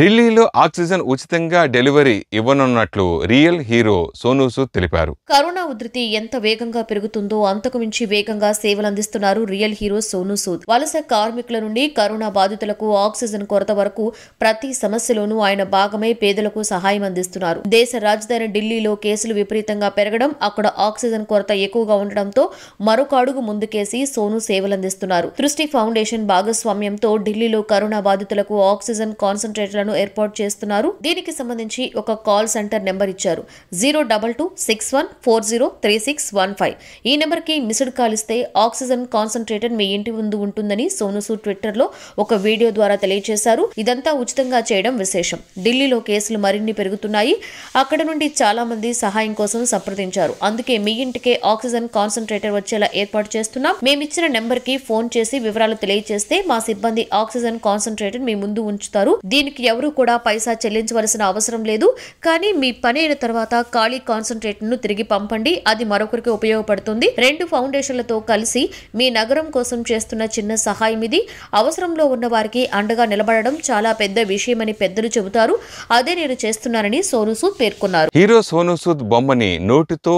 ఢిల్లీలో ఆక్సిజన్ ఉచితంగా డెలివరీ ఇవ్వనున్నట్లు రియల్ హీరో సోనూ సూద్ తెలిపారు కరోనా ఉధృతి ఎంత వేగంగా పెరుగుతుందో అంతకు మించి వేగంగా సేవలు అందిస్తున్నారు రియల్ హీరో సోనూ సూద్ వలస కార్మికుల నుండి కరోనా బాధితులకు ఆక్సిజన్ కొరత వరకు ప్రతి సమస్యలోనూ ఆయన భాగమై పేదలకు సహాయం అందిస్తున్నారు దేశ రాజధాని ఢిల్లీలో కేసులు విపరీతంగా పెరగడం అక్కడ ఆక్సిజన్ కొరత ఎక్కువగా ఉండడంతో మరొక అడుగు ముందుకేసి సోనూ సేవలందిస్తున్నారు దృష్టి ఫౌండేషన్ భాగస్వామ్యంతో ఢిల్లీలో కరోనా బాధితులకు ఆక్సిజన్ కాన్సన్ట్రేటర్ కేంద్రాలను ఏర్పాటు చేస్తున్నారు దీనికి సంబంధించి ఒక కాల్ సెంటర్ నెంబర్ ఇచ్చారు zero double two six one four zero three six one five ఈ నెంబర్కి మిస్డ్ కాల్ ఇస్తే ఆక్సిజన్ కాన్సన్ట్రేటర్ మీ ఇంటి ముందు ఉంటుందని ట్విట్టర్ ట్విట్టర్లో ఒక వీడియో ద్వారా తెలియజేశారు ఇదంతా ఉచితంగా చేయడం విశేషం ఢిల్లీలో కేసులు మరిన్ని పెరుగుతున్నాయి అక్కడ నుండి చాలా మంది సహాయం కోసం సంప్రదించారు అందుకే మీ ఇంటికే ఆక్సిజన్ కాన్సన్ట్రేటర్ వచ్చేలా ఏర్పాటు చేస్తున్నాం మేమిచ్చిన నెంబర్ కి ఫోన్ చేసి వివరాలు తెలియజేస్తే మా సిబ్బంది ఆక్సిజన్ కాన్సన్ట్రేటర్ మీ ముందు ఉంచుతారు దీనికి ఎవరూ కూడా పైసా చెల్లించవలసిన అవసరం లేదు కానీ మీ పని అయిన తర్వాత ఖాళీ కాన్సన్ట్రేట్ను తిరిగి పంపండి అది మరొకరికి ఉపయోగపడుతుంది రెండు ఫౌండేషన్లతో కలిసి మీ నగరం కోసం చేస్తున్న చిన్న సహాయం ఇది అవసరంలో ఉన్న వారికి అండగా నిలబడడం చాలా పెద్ద విషయమని పెద్దలు చెబుతారు అదే నేను చేస్తున్నానని సోనూసూద్ పేర్కొన్నారు హీరో సోనూసూద్ బొమ్మని నోటితో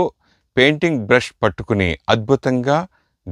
పెయింటింగ్ బ్రష్ పట్టుకుని అద్భుతంగా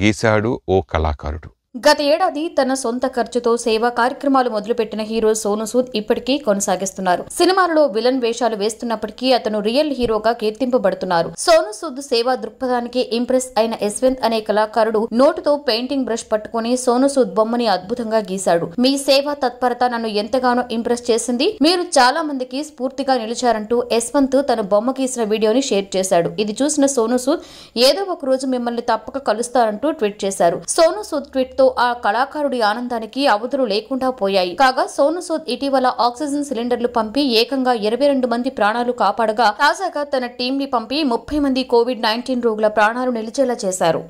గీశాడు ఓ కళాకారుడు గత ఏడాది తన సొంత ఖర్చుతో సేవా కార్యక్రమాలు మొదలుపెట్టిన హీరో సోను సూద్ ఇప్పటికీ కొనసాగిస్తున్నారు సినిమాలలో విలన్ వేషాలు వేస్తున్నప్పటికీ అతను రియల్ హీరోగా కీర్తింపబడుతున్నారు సోను సూద్ సేవా దృక్పథానికి ఇంప్రెస్ అయిన యశ్వంత్ అనే కళాకారుడు నోటుతో పెయింటింగ్ బ్రష్ పట్టుకుని సోను సూద్ బొమ్మని అద్భుతంగా గీశాడు మీ సేవా తత్పరత నన్ను ఎంతగానో ఇంప్రెస్ చేసింది మీరు చాలా మందికి స్ఫూర్తిగా నిలిచారంటూ యశ్వంత్ తన బొమ్మ గీసిన వీడియోని షేర్ చేశాడు ఇది చూసిన సోను సూద్ ఏదో ఒక రోజు మిమ్మల్ని తప్పక కలుస్తారంటూ ట్వీట్ చేశారు సోను సూద్ ట్వీట్ రావడంతో ఆ కళాకారుడి ఆనందానికి అవధులు లేకుండా పోయాయి కాగా సోను సూద్ ఇటీవల ఆక్సిజన్ సిలిండర్లు పంపి ఏకంగా ఇరవై రెండు మంది ప్రాణాలు కాపాడగా తాజాగా తన టీంని పంపి ముప్పై మంది కోవిడ్ నైన్టీన్ రోగుల ప్రాణాలు నిలిచేలా చేశారు